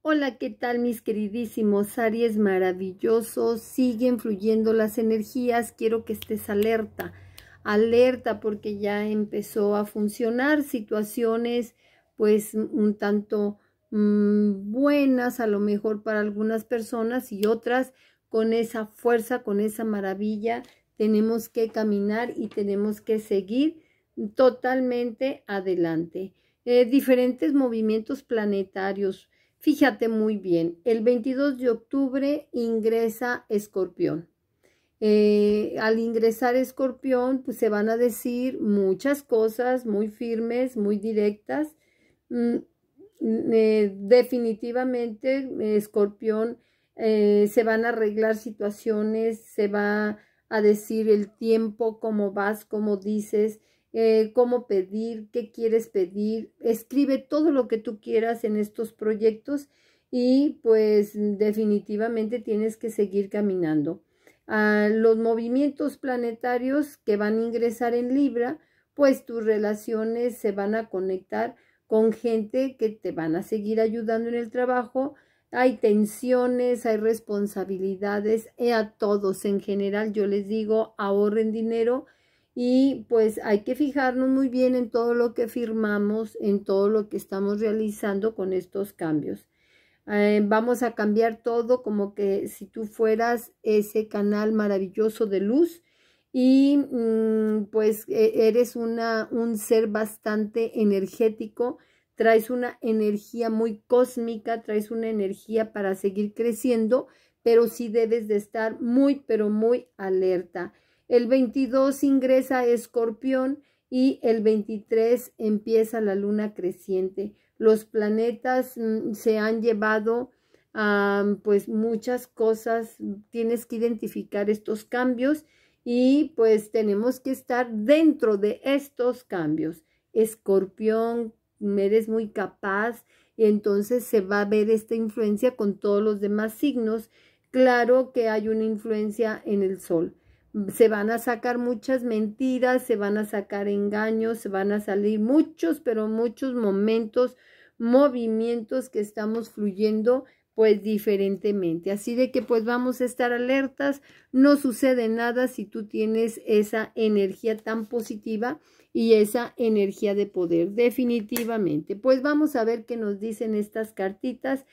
Hola, ¿qué tal mis queridísimos Aries maravillosos? Siguen fluyendo las energías, quiero que estés alerta, alerta porque ya empezó a funcionar situaciones pues un tanto mm, buenas a lo mejor para algunas personas y otras con esa fuerza, con esa maravilla, tenemos que caminar y tenemos que seguir totalmente adelante. Eh, diferentes movimientos planetarios, Fíjate muy bien, el 22 de octubre ingresa Escorpión. Eh, al ingresar Escorpión, pues se van a decir muchas cosas muy firmes, muy directas. Mm, mm, eh, definitivamente, eh, Escorpión se van a arreglar situaciones, se va a decir el tiempo, cómo vas, cómo dices, eh, cómo pedir, qué quieres pedir. Escribe todo lo que tú quieras en estos proyectos y pues definitivamente tienes que seguir caminando. los movimientos planetarios que van a ingresar en Libra, pues tus relaciones se van a conectar con gente que te van a seguir ayudando en el trabajo. Hay tensiones, hay responsabilidades, y eh, a todos en general yo les digo, ahorren dinero y pues hay que fijarnos muy bien en todo lo que firmamos, en todo lo que estamos realizando con estos cambios. Eh, vamos a cambiar todo como que si tú fueras ese canal maravilloso de luz y mm, pues e-, eres un ser bastante energético, traes una energía muy cósmica, traes una energía para seguir creciendo, pero sí debes de estar muy, pero muy alerta el 22 ingresa Escorpión y el 23 empieza la luna creciente. Los planetas mm, se han llevado a pues muchas cosas, tienes que identificar estos cambios y pues tenemos que estar dentro de estos cambios. Escorpión, mm, eres muy capaz, y entonces se va a ver esta influencia con todos los demás signos. Claro que hay una influencia en el sol se van a sacar muchas mentiras, se van a sacar engaños, se van a salir muchos, pero muchos momentos, movimientos que estamos fluyendo pues diferentemente. Así de que pues vamos a estar alertas, no sucede nada si tú tienes esa energía tan positiva y esa energía de poder, definitivamente. Pues vamos a ver qué nos dicen estas cartitas.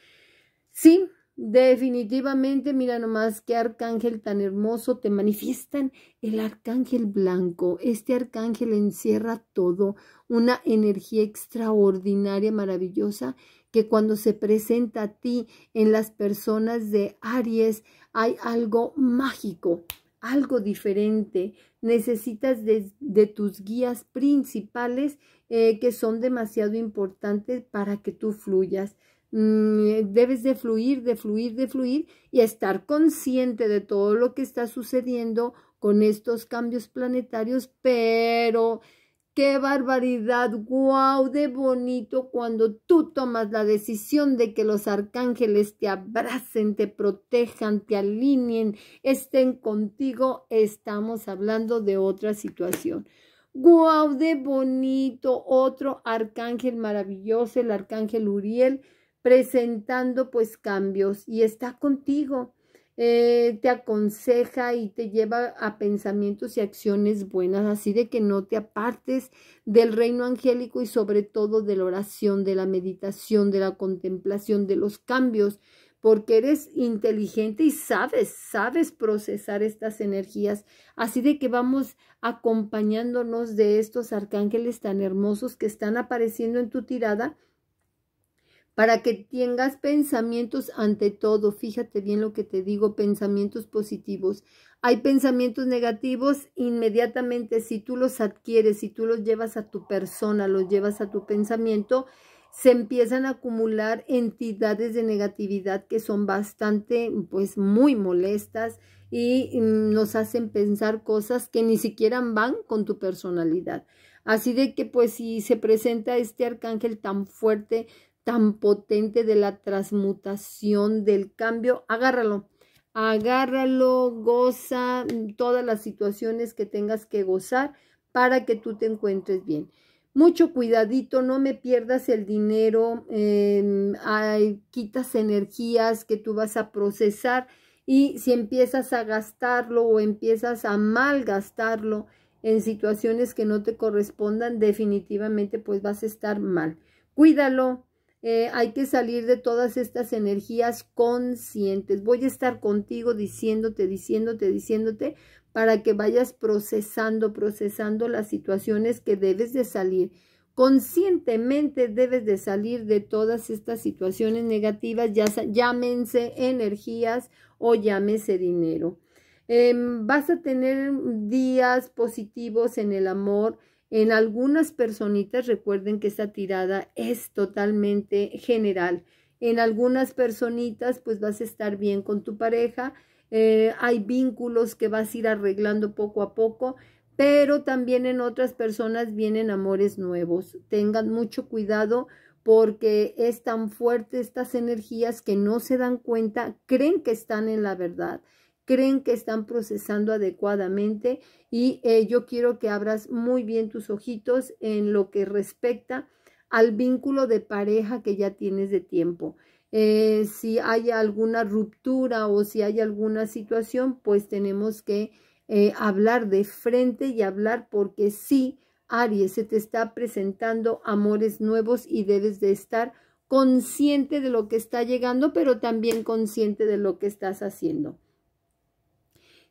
Sí, Definitivamente, mira nomás qué arcángel tan hermoso te manifiestan. El arcángel blanco. Este arcángel encierra todo, una energía extraordinaria, maravillosa, que cuando se presenta a ti en las personas de Aries, hay algo mágico, algo diferente. Necesitas de, tus guías principales eh, que son demasiado importantes para que tú fluyas. Mm, debes de fluir, de fluir, de fluir y estar consciente de todo lo que está sucediendo con estos cambios planetarios, pero qué barbaridad, wow, de bonito cuando tú tomas la decisión de que los arcángeles te abracen, te protejan, te alineen, estén contigo, estamos hablando de otra situación. Wow, de bonito, otro arcángel maravilloso, el arcángel Uriel, presentando pues cambios y está contigo. Eh, te aconseja y te lleva a pensamientos y acciones buenas, así de que no te apartes del reino angélico y sobre todo de la oración, de la meditación, de la contemplación, de los cambios, porque eres inteligente y sabes, sabes procesar estas energías. Así de que vamos acompañándonos de estos arcángeles tan hermosos que están apareciendo en tu tirada para que tengas pensamientos ante todo, fíjate bien lo que te digo, pensamientos positivos. Hay pensamientos negativos inmediatamente, si tú los adquieres, si tú los llevas a tu persona, los llevas a tu pensamiento, se empiezan a acumular entidades de negatividad que son bastante, pues muy molestas y mm, nos hacen pensar cosas que ni siquiera van con tu personalidad. Así de que pues si se presenta este arcángel tan fuerte tan potente de la transmutación, del cambio, agárralo. Agárralo, goza mm, todas las situaciones que tengas que gozar para que tú te encuentres bien. Mucho cuidadito, no me pierdas el dinero, em, quitas energías que tú vas a procesar y si empiezas a gastarlo o empiezas a malgastarlo en situaciones que no te correspondan, definitivamente pues vas a estar mal. Cuídalo, eh, hay que salir de todas estas energías conscientes. Voy a estar contigo diciéndote, diciéndote, diciéndote para que vayas procesando, procesando las situaciones que debes de salir. Conscientemente debes de salir de todas estas situaciones negativas, ya, llámense energías o llámese dinero. Em, vas a tener días positivos en el amor, en algunas personitas, recuerden que esta tirada es totalmente general. En algunas personitas, pues vas a estar bien con tu pareja. Eh, hay vínculos que vas a ir arreglando poco a poco, pero también en otras personas vienen amores nuevos. Tengan mucho cuidado porque es tan fuerte estas energías que no se dan cuenta, creen que están en la verdad creen que están procesando adecuadamente y eh, yo quiero que abras muy bien tus ojitos en lo que respecta al vínculo de pareja que ya tienes de tiempo. Eh, si hay alguna ruptura o si hay alguna situación, pues tenemos que eh, hablar de frente y hablar porque sí, Aries, se te está presentando amores nuevos y debes de estar consciente de lo que está llegando, pero también consciente de lo que estás haciendo.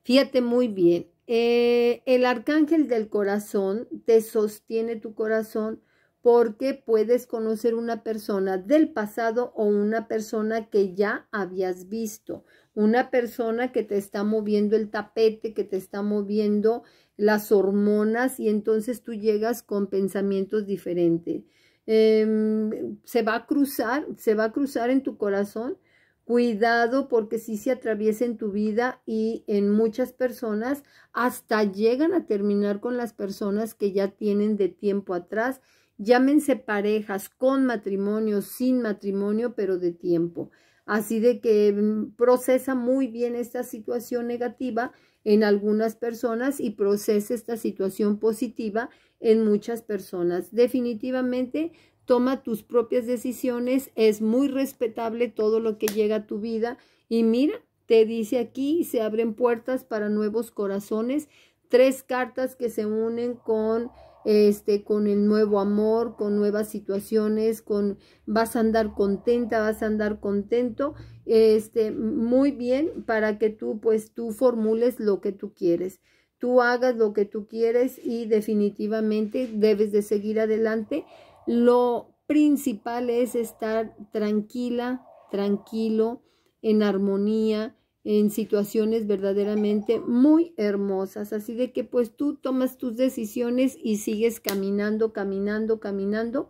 Fíjate muy bien, eh, el arcángel del corazón te sostiene tu corazón porque puedes conocer una persona del pasado o una persona que ya habías visto, una persona que te está moviendo el tapete, que te está moviendo las hormonas y entonces tú llegas con pensamientos diferentes. Em, se va a cruzar, se va a cruzar en tu corazón Cuidado porque si se atraviesa en tu vida y en muchas personas hasta llegan a terminar con las personas que ya tienen de tiempo atrás. Llámense parejas con matrimonio, sin matrimonio, pero de tiempo. Así de que mm, procesa muy bien esta situación negativa en algunas personas y procesa esta situación positiva en muchas personas. Definitivamente toma tus propias decisiones, es muy respetable todo lo que llega a tu vida y mira, te dice aquí, se abren puertas para nuevos corazones, tres cartas que se unen con este con el nuevo amor, con nuevas situaciones, con vas a andar contenta, vas a andar contento, este muy bien para que tú pues tú formules lo que tú quieres tú hagas lo que tú quieres y definitivamente debes de seguir adelante lo principal es estar tranquila, tranquilo, en armonía, en situaciones verdaderamente muy hermosas. Así de que pues tú tomas tus decisiones y sigues caminando, caminando, caminando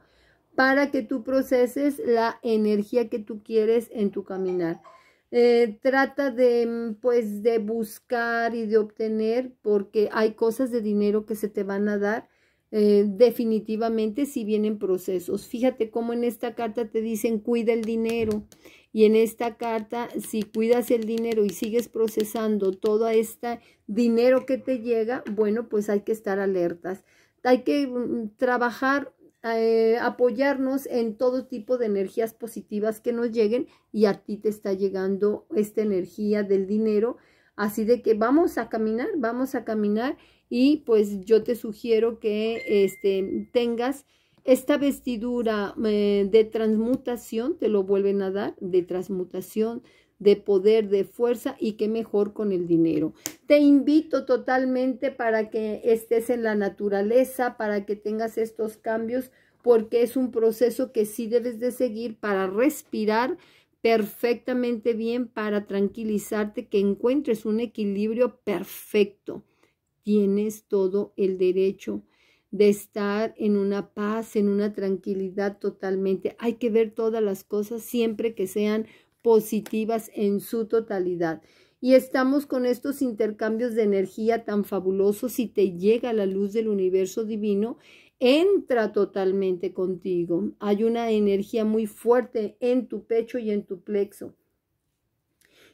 para que tú proceses la energía que tú quieres en tu caminar. Eh, trata de pues de buscar y de obtener porque hay cosas de dinero que se te van a dar eh, definitivamente si vienen procesos. Fíjate cómo en esta carta te dicen cuida el dinero y en esta carta si cuidas el dinero y sigues procesando todo este dinero que te llega, bueno, pues hay que estar alertas. Hay que mm, trabajar, eh, apoyarnos en todo tipo de energías positivas que nos lleguen y a ti te está llegando esta energía del dinero. Así de que vamos a caminar, vamos a caminar y pues yo te sugiero que este, tengas esta vestidura eh, de transmutación, te lo vuelven a dar, de transmutación, de poder, de fuerza y qué mejor con el dinero. Te invito totalmente para que estés en la naturaleza, para que tengas estos cambios, porque es un proceso que sí debes de seguir para respirar perfectamente bien, para tranquilizarte, que encuentres un equilibrio perfecto tienes todo el derecho de estar en una paz, en una tranquilidad totalmente. Hay que ver todas las cosas siempre que sean positivas en su totalidad. Y estamos con estos intercambios de energía tan fabulosos. Si te llega la luz del universo divino, entra totalmente contigo. Hay una energía muy fuerte en tu pecho y en tu plexo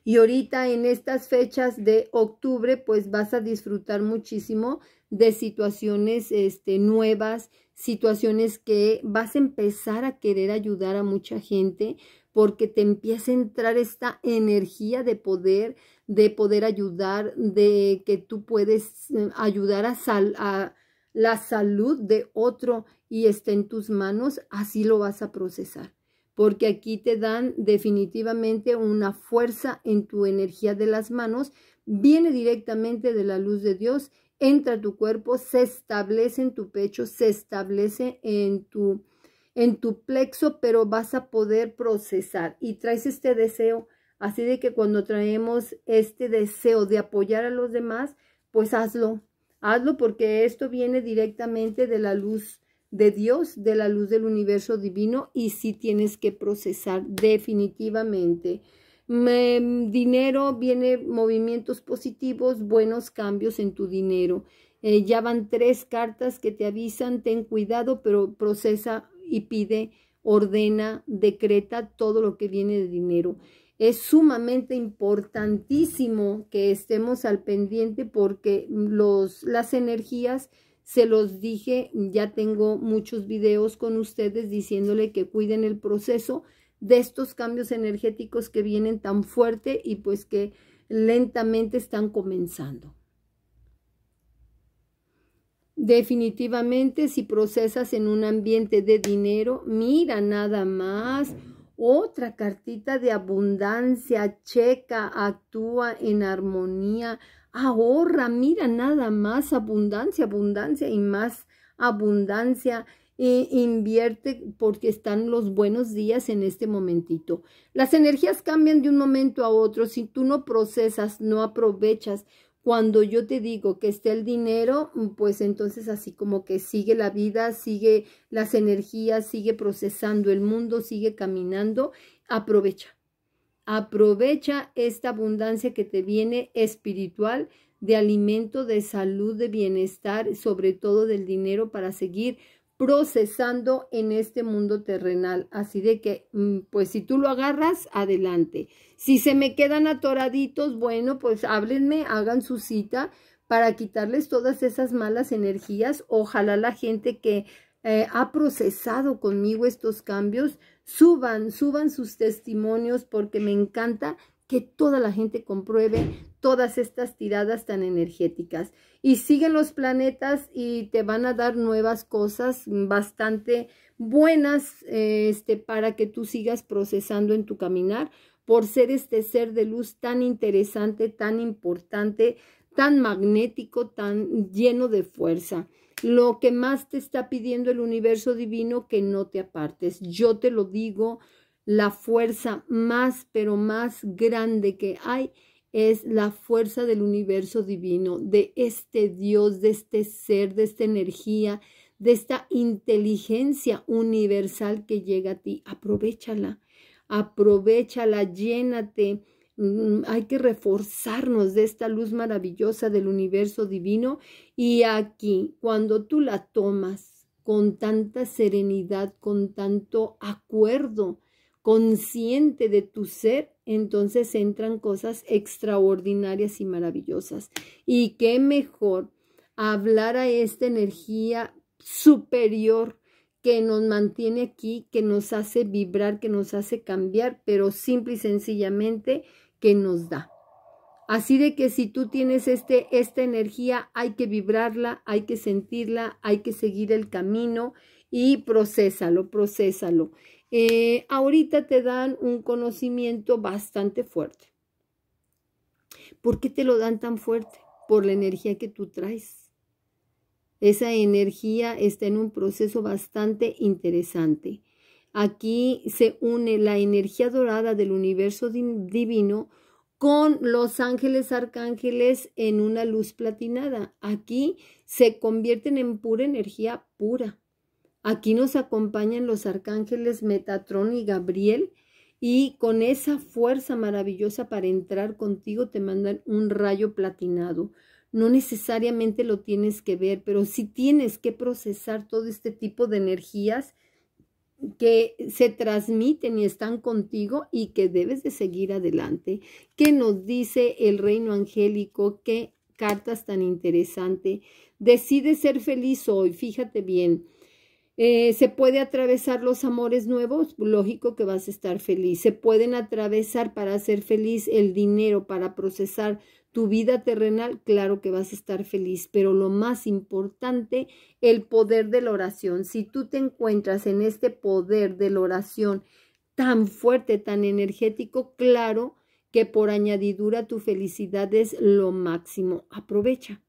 y ahorita en estas fechas de octubre, pues vas a disfrutar muchísimo de situaciones este, nuevas, situaciones que vas a empezar a querer ayudar a mucha gente porque te empieza a entrar esta energía de poder, de poder ayudar, de que tú puedes eh, ayudar a, a la salud de otro y está en tus manos, así lo vas a procesar porque aquí te dan definitivamente una fuerza en tu energía de las manos, viene directamente de la luz de Dios, entra a tu cuerpo, se establece en tu pecho, se establece en tu, en tu plexo, pero vas a poder procesar y traes este deseo. Así de que cuando traemos este deseo de apoyar a los demás, pues hazlo, hazlo porque esto viene directamente de la luz de Dios, de la luz del universo divino y si tienes que procesar definitivamente. dinero, viene movimientos positivos, buenos cambios en tu dinero. Eh, ya van tres cartas que te avisan, ten cuidado, pero procesa y pide, ordena, decreta todo lo que viene de dinero. Es sumamente importantísimo que estemos al pendiente porque los, las energías se los dije, ya tengo muchos videos con ustedes diciéndole que cuiden el proceso de estos cambios energéticos que vienen tan fuerte y pues que lentamente están comenzando. Definitivamente, si procesas en un ambiente de dinero, mira nada más. Otra cartita de abundancia, checa, actúa en armonía, ahorra, mira nada más, abundancia, abundancia y más abundancia. E invierte porque están los buenos días en este momentito. Las energías cambian de un momento a otro. Si tú no procesas, no aprovechas. Cuando yo te digo que esté el dinero, pues entonces así como que sigue la vida, sigue las energías, sigue procesando el mundo, sigue caminando, aprovecha Aprovecha esta abundancia que te viene espiritual de alimento, de salud, de bienestar, sobre todo del dinero para seguir procesando en este mundo terrenal. Así de que, mm, pues si tú lo agarras, adelante. Si se me quedan atoraditos, bueno, pues háblenme, hagan su cita para quitarles todas esas malas energías. Ojalá la gente que eh, ha procesado conmigo estos cambios, suban, suban sus testimonios porque me encanta que toda la gente compruebe todas estas tiradas tan energéticas. Y siguen los planetas y te van a dar nuevas cosas bastante buenas este, para que tú sigas procesando en tu caminar por ser este ser de luz tan interesante, tan importante, tan magnético, tan lleno de fuerza lo que más te está pidiendo el universo divino, que no te apartes. Yo te lo digo, la fuerza más, pero más grande que hay es la fuerza del universo divino, de este Dios, de este ser, de esta energía, de esta inteligencia universal que llega a ti. Aprovechala, aprovechala, llénate Mm, hay que reforzarnos de esta luz maravillosa del universo divino y aquí, cuando tú la tomas con tanta serenidad, con tanto acuerdo, consciente de tu ser, entonces entran cosas extraordinarias y maravillosas. Y qué mejor hablar a esta energía superior que nos mantiene aquí, que nos hace vibrar, que nos hace cambiar, pero simple y sencillamente que nos da. Así de que si tú tienes este, esta energía, hay que vibrarla, hay que sentirla, hay que seguir el camino y procésalo, procésalo. Eh, ahorita te dan un conocimiento bastante fuerte. ¿Por qué te lo dan tan fuerte? Por la energía que tú traes. Esa energía está en un proceso bastante interesante. Aquí se une la energía dorada del universo divino con los ángeles arcángeles en una luz platinada. Aquí se convierten en pura energía pura. Aquí nos acompañan los arcángeles Metatron y Gabriel y con esa fuerza maravillosa para entrar contigo te mandan un rayo platinado. No necesariamente lo tienes que ver, pero si tienes que procesar todo este tipo de energías que se transmiten y están contigo y que debes de seguir adelante. ¿Qué nos dice el reino angélico? ¿Qué cartas tan interesante? Decide ser feliz hoy, fíjate bien. Eh, se puede atravesar los amores nuevos, lógico que vas a estar feliz. Se pueden atravesar para ser feliz el dinero, para procesar tu vida terrenal, claro que vas a estar feliz, pero lo más importante, el poder de la oración. Si tú te encuentras en este poder de la oración tan fuerte, tan energético, claro que por añadidura tu felicidad es lo máximo. Aprovecha.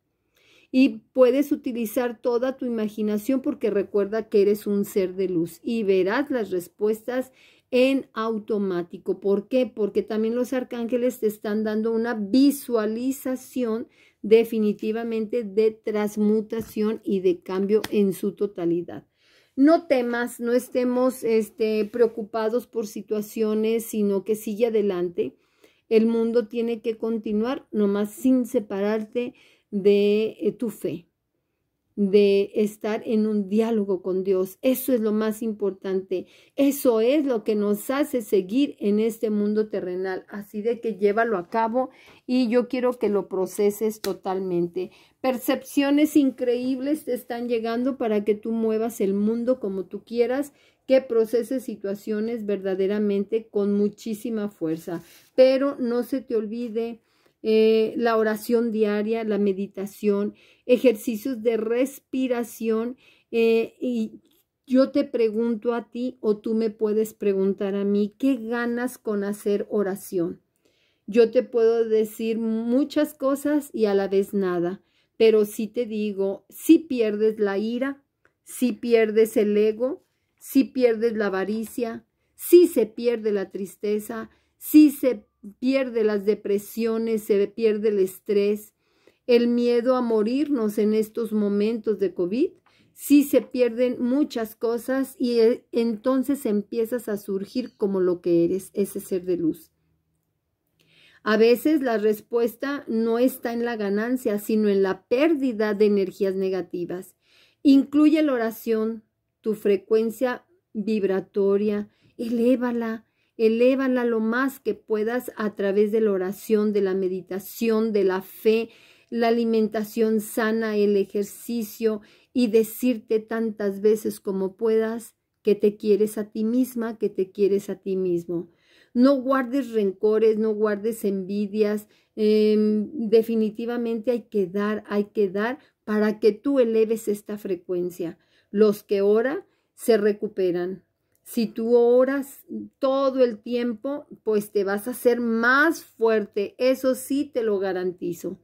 Y puedes utilizar toda tu imaginación porque recuerda que eres un ser de luz y verás las respuestas en automático. ¿Por qué? Porque también los arcángeles te están dando una visualización definitivamente de transmutación y de cambio en su totalidad. No temas, no estemos este, preocupados por situaciones, sino que sigue adelante. El mundo tiene que continuar, nomás sin separarte de eh, tu fe de estar en un diálogo con Dios. Eso es lo más importante. Eso es lo que nos hace seguir en este mundo terrenal. Así de que llévalo a cabo y yo quiero que lo proceses totalmente. Percepciones increíbles te están llegando para que tú muevas el mundo como tú quieras, que proceses situaciones verdaderamente con muchísima fuerza. Pero no se te olvide eh, la oración diaria, la meditación, ejercicios de respiración. Eh, y yo te pregunto a ti o tú me puedes preguntar a mí, ¿qué ganas con hacer oración? Yo te puedo decir muchas cosas y a la vez nada, pero sí te digo, si pierdes la ira, si pierdes el ego, si pierdes la avaricia, si se pierde la tristeza, si se pierde las depresiones, se pierde el estrés, el miedo a morirnos en estos momentos de COVID. Sí se pierden muchas cosas y eh, entonces empiezas a surgir como lo que eres, ese ser de luz. A veces la respuesta no está en la ganancia, sino en la pérdida de energías negativas. Incluye la oración, tu frecuencia vibratoria, elévala, Elévala lo más que puedas a través de la oración, de la meditación, de la fe, la alimentación sana, el ejercicio y decirte tantas veces como puedas que te quieres a ti misma, que te quieres a ti mismo. No guardes rencores, no guardes envidias. Em, definitivamente hay que dar, hay que dar para que tú eleves esta frecuencia. Los que ora se recuperan, si tú oras todo el tiempo, pues te vas a hacer más fuerte. Eso sí te lo garantizo.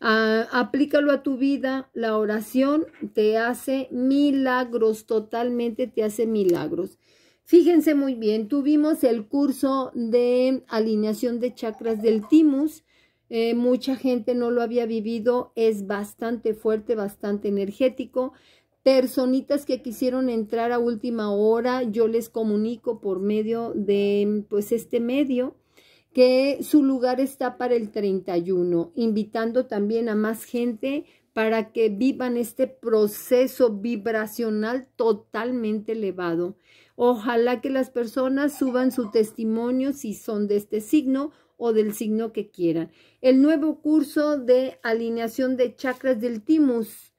Ah, aplícalo a tu vida. La oración te hace milagros, totalmente te hace milagros. Fíjense muy bien, tuvimos el curso de alineación de chakras del timus. Eh, mucha gente no lo había vivido, es bastante fuerte, bastante energético personitas que quisieron entrar a última hora, yo les comunico por medio de pues este medio que su lugar está para el 31, invitando también a más gente para que vivan este proceso vibracional totalmente elevado. Ojalá que las personas suban su testimonio si son de este signo o del signo que quieran. El nuevo curso de alineación de chakras del timus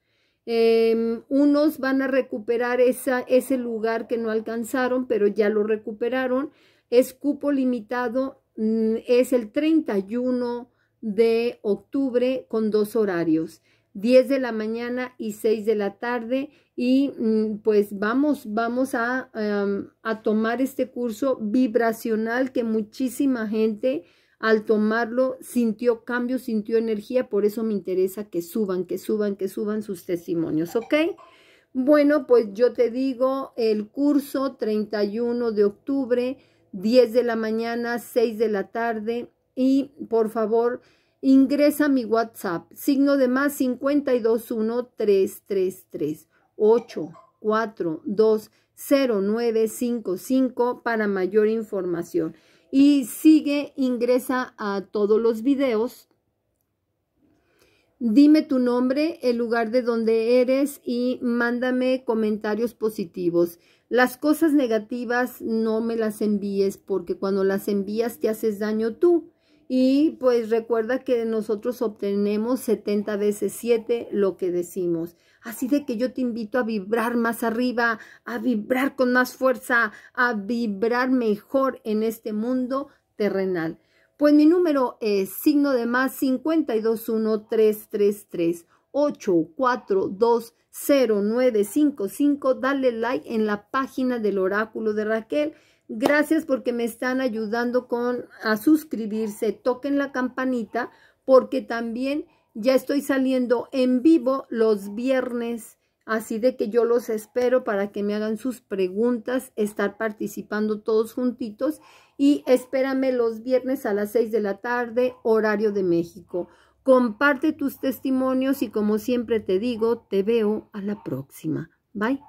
Em, unos van a recuperar esa, ese lugar que no alcanzaron, pero ya lo recuperaron. Es cupo limitado, mm, es el 31 de octubre con dos horarios, 10 de la mañana y 6 de la tarde. Y mm, pues vamos, vamos a, em, a tomar este curso vibracional que muchísima gente al tomarlo sintió cambio, sintió energía, por eso me interesa que suban, que suban, que suban sus testimonios, ¿ok? Bueno, pues yo te digo, el curso 31 de octubre, 10 de la mañana, 6 de la tarde y por favor ingresa mi WhatsApp, signo de más 333 8420955 para mayor información y sigue, ingresa a todos los videos. Dime tu nombre, el lugar de donde eres y mándame comentarios positivos. Las cosas negativas no me las envíes porque cuando las envías te haces daño tú. Y pues recuerda que nosotros obtenemos 70 veces 7 lo que decimos. Así de que yo te invito a vibrar más arriba, a vibrar con más fuerza, a vibrar mejor en este mundo terrenal. Pues mi número es signo de más cinco 8420955. Dale like en la página del oráculo de Raquel Gracias porque me están ayudando con a suscribirse, toquen la campanita porque también ya estoy saliendo en vivo los viernes, así de que yo los espero para que me hagan sus preguntas, estar participando todos juntitos y espérame los viernes a las 6 de la tarde, horario de México. Comparte tus testimonios y como siempre te digo, te veo a la próxima. Bye.